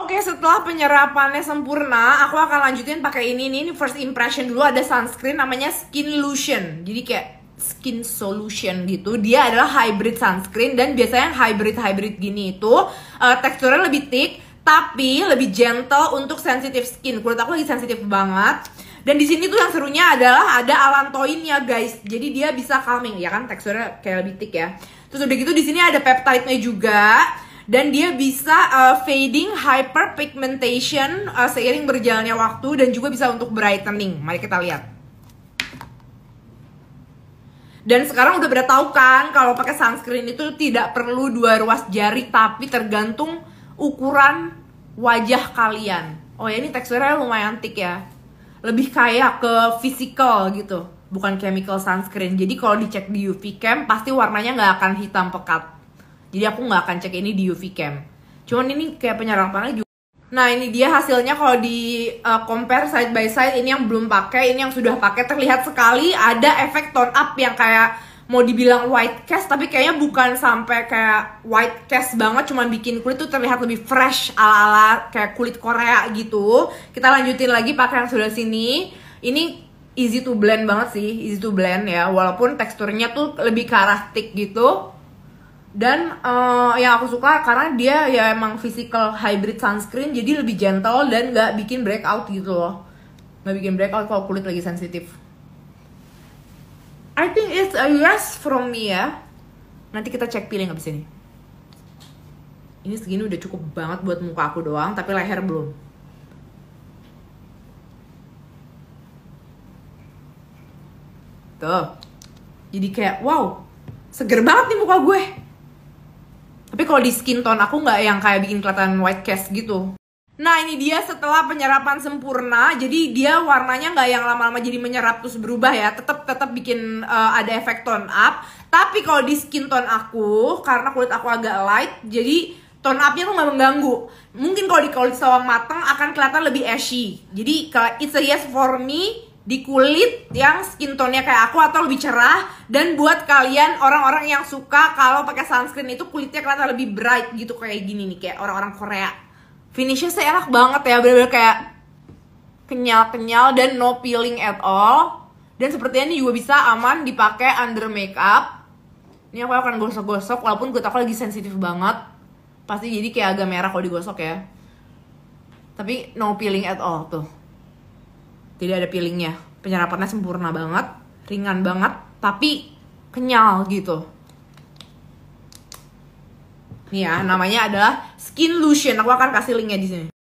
Oke, setelah penyerapannya sempurna, aku akan lanjutin pakai ini nih. Ini first impression dulu ada sunscreen namanya Skin Lotion. Jadi kayak skin solution gitu. Dia adalah hybrid sunscreen dan biasanya hybrid-hybrid gini itu uh, teksturnya lebih thick tapi lebih gentle untuk sensitive skin. Kulit aku lagi sensitif banget. Dan di sini tuh yang serunya adalah ada alantoinnya guys. Jadi dia bisa calming ya kan teksturnya kayak lebih thick ya. Terus udah gitu di sini ada peptide-nya juga dan dia bisa uh, fading hyperpigmentation uh, seiring berjalannya waktu dan juga bisa untuk brightening. Mari kita lihat. Dan sekarang udah pada tahu kan kalau pakai sunscreen itu tidak perlu dua ruas jari tapi tergantung ukuran wajah kalian. Oh ya ini teksturnya lumayan thick ya. Lebih kayak ke physical gitu, bukan chemical sunscreen. Jadi kalau dicek di UV cam pasti warnanya nggak akan hitam pekat jadi aku nggak akan cek ini di UV cam cuman ini kayak penyerang juga Nah ini dia hasilnya kalau di uh, compare side by side ini yang belum pakai ini yang sudah pakai terlihat sekali ada efek tone up yang kayak mau dibilang white cast tapi kayaknya bukan sampai kayak white cast banget cuman bikin kulit tuh terlihat lebih fresh ala-ala kayak kulit Korea gitu. Kita lanjutin lagi pakai yang sudah sini. Ini easy to blend banget sih, easy to blend ya walaupun teksturnya tuh lebih ke gitu dan uh, yang aku suka karena dia ya emang physical hybrid sunscreen jadi lebih gentle dan nggak bikin breakout gitu loh nggak bikin breakout kalau kulit lagi sensitif I think it's a yes from me ya nanti kita cek piring abis ini ini segini udah cukup banget buat muka aku doang tapi leher belum tuh jadi kayak wow seger banget nih muka gue tapi kalau di skin tone aku nggak yang kayak bikin kelihatan white cast gitu. Nah ini dia setelah penyerapan sempurna, jadi dia warnanya nggak yang lama-lama jadi menyerap terus berubah ya, tetap tetap bikin uh, ada efek tone up. Tapi kalau di skin tone aku, karena kulit aku agak light, jadi tone upnya tuh nggak mengganggu. Mungkin kalau di kulit sawah matang akan kelihatan lebih ashy. Jadi it's a yes for me, di kulit yang skin tone-nya kayak aku atau lebih cerah dan buat kalian orang-orang yang suka kalau pakai sunscreen itu kulitnya kelihatan lebih bright gitu kayak gini nih kayak orang-orang Korea finishnya saya enak banget ya bener-bener kayak kenyal-kenyal dan no peeling at all dan sepertinya ini juga bisa aman dipakai under makeup ini aku akan gosok-gosok walaupun gue takut lagi sensitif banget pasti jadi kayak agak merah kalau digosok ya tapi no peeling at all tuh tidak ada peelingnya penyerapannya sempurna banget ringan banget tapi kenyal gitu nih ya namanya adalah skin lotion aku akan kasih linknya di sini